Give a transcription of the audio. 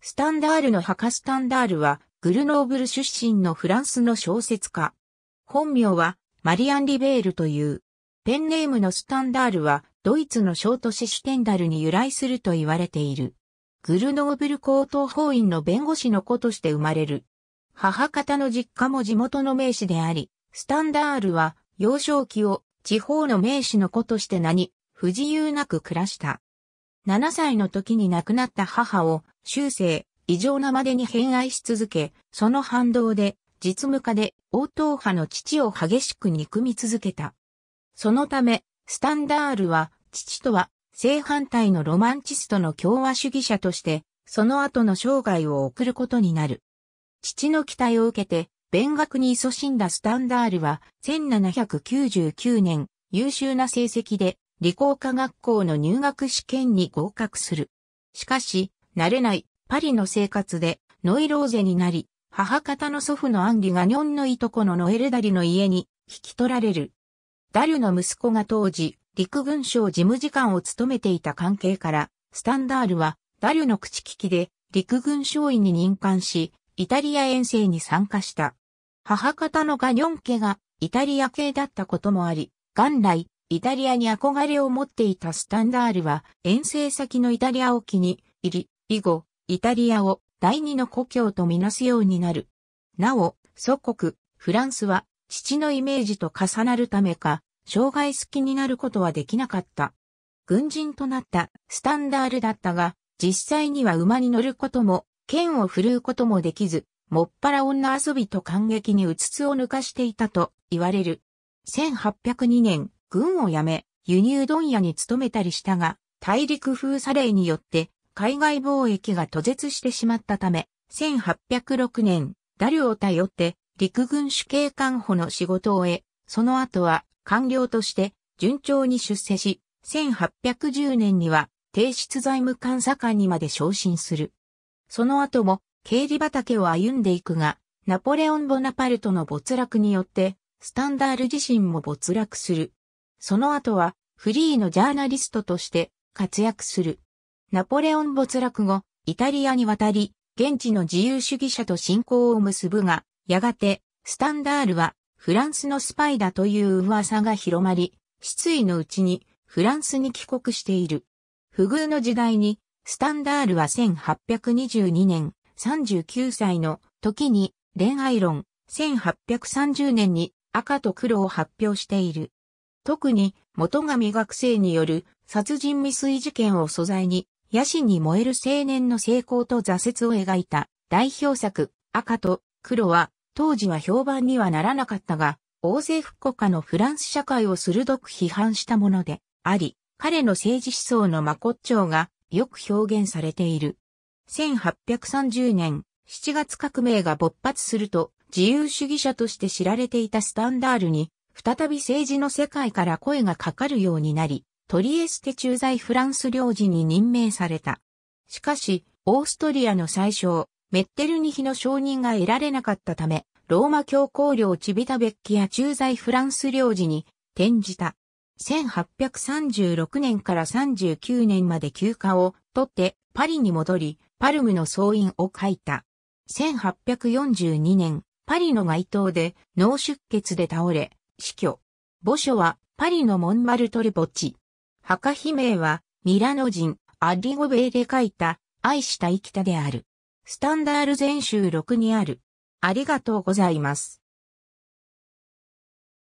スタンダールの墓スタンダールは、グルノーブル出身のフランスの小説家。本名は、マリアン・リベールという。ペンネームのスタンダールは、ドイツのショートシュテンダルに由来すると言われている。グルノーブル高等法院の弁護士の子として生まれる。母方の実家も地元の名士であり、スタンダールは、幼少期を地方の名士の子として何、不自由なく暮らした。7歳の時に亡くなった母を修正、異常なまでに偏愛し続け、その反動で、実務家で応答派の父を激しく憎み続けた。そのため、スタンダールは、父とは正反対のロマンチストの共和主義者として、その後の生涯を送ることになる。父の期待を受けて、勉学に勤しんだスタンダールは、1799年、優秀な成績で、理工科学校の入学試験に合格する。しかし、慣れないパリの生活でノイローゼになり、母方の祖父のアンリがニョンのいとこのノエルダリの家に引き取られる。ダリュの息子が当時、陸軍省事務次官を務めていた関係から、スタンダールはダリュの口利きで陸軍省医に任官し、イタリア遠征に参加した。母方のガニョン家がイタリア系だったこともあり、元来、イタリアに憧れを持っていたスタンダールは遠征先のイタリア沖に入り、以後、イタリアを第二の故郷とみなすようになる。なお、祖国、フランスは、父のイメージと重なるためか、障害好きになることはできなかった。軍人となったスタンダールだったが、実際には馬に乗ることも、剣を振るうこともできず、もっぱら女遊びと感激にうつつを抜かしていたと言われる。1802年、軍を辞め、輸入問屋に勤めたりしたが、大陸封鎖令によって海外貿易が途絶してしまったため、1806年、ダリを頼って陸軍主警官補の仕事を終え、その後は官僚として順調に出世し、1810年には提出財務監査官にまで昇進する。その後も経理畑を歩んでいくが、ナポレオン・ボナパルトの没落によって、スタンダール自身も没落する。その後は、フリーのジャーナリストとして活躍する。ナポレオン没落後、イタリアに渡り、現地の自由主義者と信仰を結ぶが、やがて、スタンダールは、フランスのスパイだという噂が広まり、失意のうちに、フランスに帰国している。不遇の時代に、スタンダールは1822年、39歳の時に、恋愛論、1830年に赤と黒を発表している。特に、元上学生による殺人未遂事件を素材に、野心に燃える青年の成功と挫折を描いた代表作、赤と黒は、当時は評判にはならなかったが、王政復古家のフランス社会を鋭く批判したものであり、彼の政治思想の真骨頂がよく表現されている。1830年、7月革命が勃発すると、自由主義者として知られていたスタンダールに、再び政治の世界から声がかかるようになり、トリエステ駐在フランス領事に任命された。しかし、オーストリアの最小、メッテルニヒの承認が得られなかったため、ローマ教皇領チビタベッキや駐在フランス領事に転じた。1836年から39年まで休暇を取ってパリに戻り、パルムの総員を書いた。1842年、パリの街頭で脳出血で倒れ、死去。墓所はパリのモンマルトル墓地。墓碑名は、ミラノ人、アディゴベイで書いた、愛した生きたである。スタンダール全集録にある。ありがとうございます。